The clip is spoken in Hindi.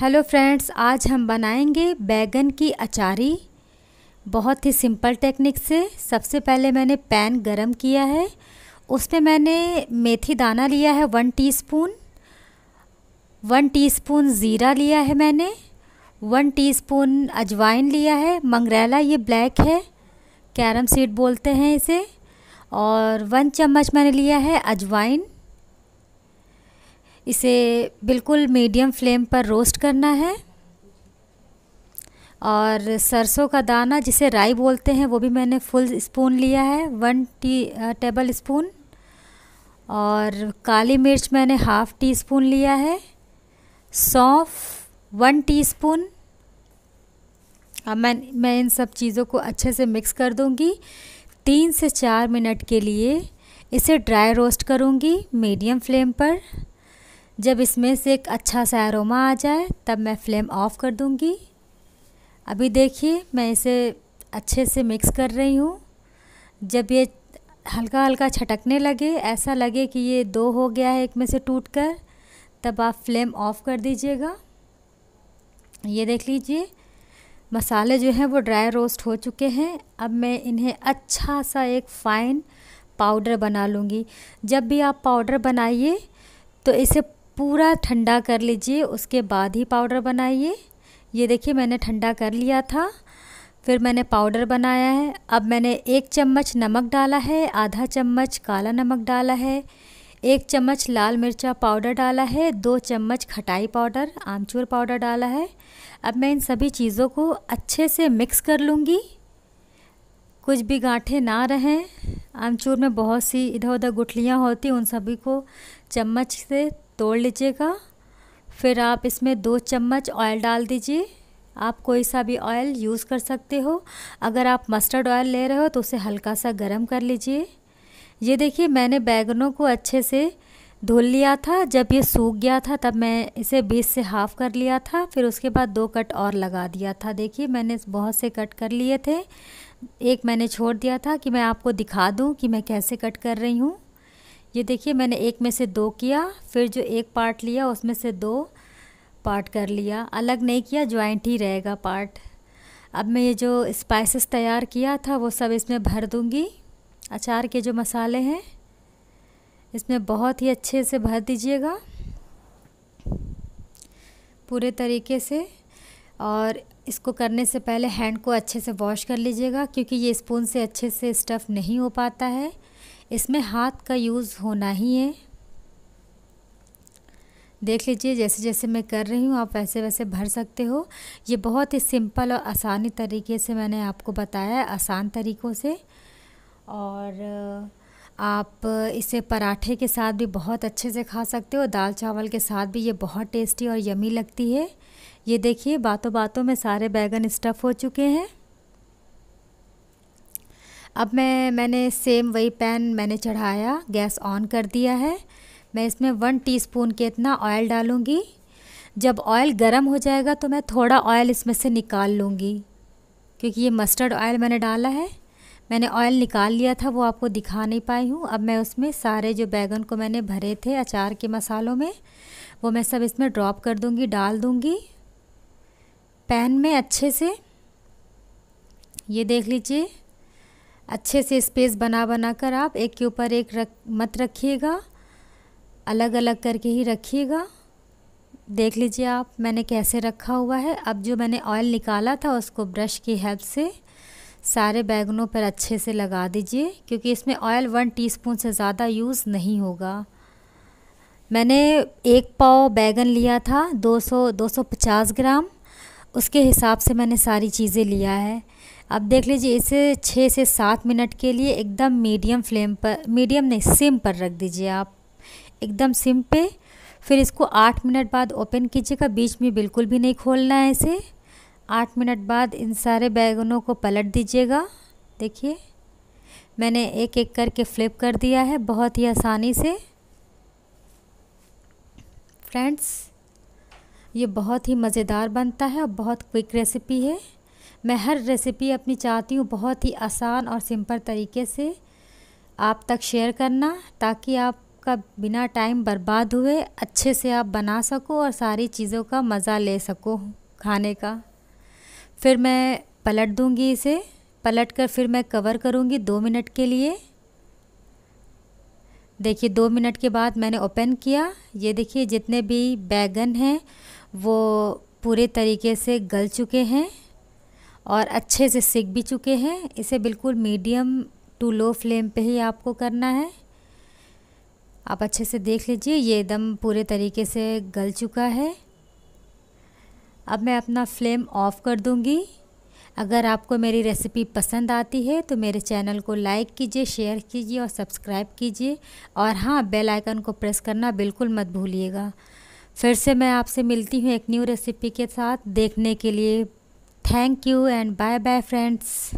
हेलो फ्रेंड्स आज हम बनाएंगे बैगन की अचारी बहुत ही सिंपल टेक्निक से सबसे पहले मैंने पैन गरम किया है उसमें मैंने मेथी दाना लिया है वन टीस्पून वन टीस्पून ज़ीरा लिया है मैंने वन टीस्पून अजवाइन लिया है मंगरेला ये ब्लैक है कैरम सीड बोलते हैं इसे और वन चम्मच मैंने लिया है अजवाइन इसे बिल्कुल मीडियम फ्लेम पर रोस्ट करना है और सरसों का दाना जिसे राई बोलते हैं वो भी मैंने फुल स्पून लिया है वन टी टेबल स्पून और काली मिर्च मैंने हाफ़ टी स्पून लिया है सौंफ वन टीस्पून अब मैं मैं इन सब चीज़ों को अच्छे से मिक्स कर दूंगी तीन से चार मिनट के लिए इसे ड्राई रोस्ट करूंगी मीडियम फ्लेम पर जब इसमें से एक अच्छा सा एरोमा आ जाए तब मैं फ्लेम ऑफ़ कर दूँगी अभी देखिए मैं इसे अच्छे से मिक्स कर रही हूँ जब ये हल्का हल्का छटकने लगे ऐसा लगे कि ये दो हो गया है एक में से टूट कर तब आप फ्लेम ऑफ़ कर दीजिएगा ये देख लीजिए मसाले जो हैं वो ड्राई रोस्ट हो चुके हैं अब मैं इन्हें अच्छा सा एक फ़ाइन पाउडर बना लूँगी जब भी आप पाउडर बनाइए तो इसे पूरा ठंडा कर लीजिए उसके बाद ही पाउडर बनाइए ये देखिए मैंने ठंडा कर लिया था फिर मैंने पाउडर बनाया है अब मैंने एक चम्मच नमक डाला है आधा चम्मच काला नमक डाला है एक चम्मच लाल मिर्चा पाउडर डाला है दो चम्मच खटाई पाउडर आमचूर पाउडर डाला है अब मैं इन सभी चीज़ों को अच्छे से मिक्स कर लूँगी कुछ भी गांठे ना रहें आमचूर में बहुत सी इधर उधर गुठलियाँ होती उन सभी को चम्मच से तोड़ लीजिएगा फिर आप इसमें दो चम्मच ऑयल डाल दीजिए आप कोई सा भी ऑयल यूज़ कर सकते हो अगर आप मस्टर्ड ऑयल ले रहे हो तो उसे हल्का सा गर्म कर लीजिए ये देखिए मैंने बैगनों को अच्छे से धुल लिया था जब ये सूख गया था तब मैं इसे बीस से हाफ़ कर लिया था फिर उसके बाद दो कट और लगा दिया था देखिए मैंने बहुत से कट कर लिए थे एक मैंने छोड़ दिया था कि मैं आपको दिखा दूँ कि मैं कैसे कट कर रही हूँ ये देखिए मैंने एक में से दो किया फिर जो एक पार्ट लिया उसमें से दो पार्ट कर लिया अलग नहीं किया ज्वाइंट ही रहेगा पार्ट अब मैं ये जो स्पाइसेस तैयार किया था वो सब इसमें भर दूंगी अचार के जो मसाले हैं इसमें बहुत ही अच्छे से भर दीजिएगा पूरे तरीके से और इसको करने से पहले हैंड को अच्छे से वॉश कर लीजिएगा क्योंकि ये स्पून से अच्छे से स्टफ़ नहीं हो पाता है इसमें हाथ का यूज़ होना ही है देख लीजिए जैसे जैसे मैं कर रही हूँ आप वैसे वैसे भर सकते हो ये बहुत ही सिंपल और आसानी तरीके से मैंने आपको बताया है आसान तरीक़ों से और आप इसे पराठे के साथ भी बहुत अच्छे से खा सकते हो दाल चावल के साथ भी ये बहुत टेस्टी और यमी लगती है ये देखिए बातों बातों में सारे बैगन स्टफ़ हो चुके हैं अब मैं मैंने सेम वही पैन मैंने चढ़ाया गैस ऑन कर दिया है मैं इसमें वन टीस्पून के इतना ऑयल डालूँगी जब ऑयल गर्म हो जाएगा तो मैं थोड़ा ऑयल इसमें से निकाल लूँगी क्योंकि ये मस्टर्ड ऑयल मैंने डाला है मैंने ऑयल निकाल लिया था वो आपको दिखा नहीं पाई हूँ अब मैं उसमें सारे जो बैगन को मैंने भरे थे अचार के मसालों में वो मैं सब इसमें ड्रॉप कर दूँगी डाल दूँगी पैन में अच्छे से ये देख लीजिए अच्छे से स्पेस बना बना कर आप एक के ऊपर एक रख मत रखिएगा अलग अलग करके ही रखिएगा देख लीजिए आप मैंने कैसे रखा हुआ है अब जो मैंने ऑयल निकाला था उसको ब्रश की हेल्प से सारे बैगनों पर अच्छे से लगा दीजिए क्योंकि इसमें ऑयल वन टीस्पून से ज़्यादा यूज़ नहीं होगा मैंने एक पाव बैगन लिया था 200 250 ग्राम उसके हिसाब से मैंने सारी चीज़ें लिया है अब देख लीजिए इसे छः से सात मिनट के लिए एकदम मीडियम फ्लेम पर मीडियम नहीं सिम पर रख दीजिए आप एकदम सिम पे फिर इसको आठ मिनट बाद ओपन कीजिएगा बीच में बिल्कुल भी नहीं खोलना है इसे आठ मिनट बाद इन सारे बैगनों को पलट दीजिएगा देखिए मैंने एक एक करके फ्लिप कर दिया है बहुत ही आसानी से फ्रेंड्स ये बहुत ही मज़ेदार बनता है और बहुत क्विक रेसिपी है मैं हर रेसिपी अपनी चाहती हूँ बहुत ही आसान और सिंपल तरीके से आप तक शेयर करना ताकि आपका बिना टाइम बर्बाद हुए अच्छे से आप बना सको और सारी चीज़ों का मज़ा ले सको खाने का फिर मैं पलट दूँगी इसे पलट कर फिर मैं कवर करूँगी दो मिनट के लिए देखिए दो मिनट के बाद मैंने ओपन किया ये देखिए जितने भी बैगन हैं वो पूरे तरीके से गल चुके हैं और अच्छे से सिक भी चुके हैं इसे बिल्कुल मीडियम टू लो फ्लेम पे ही आपको करना है आप अच्छे से देख लीजिए ये एकदम पूरे तरीके से गल चुका है अब मैं अपना फ्लेम ऑफ़ कर दूँगी अगर आपको मेरी रेसिपी पसंद आती है तो मेरे चैनल को लाइक कीजिए शेयर कीजिए और सब्सक्राइब कीजिए और हाँ बेल आइकन को प्रेस करना बिल्कुल मत भूलिएगा फिर से मैं आपसे मिलती हूँ एक न्यू रेसिपी के साथ देखने के लिए thank you and bye bye friends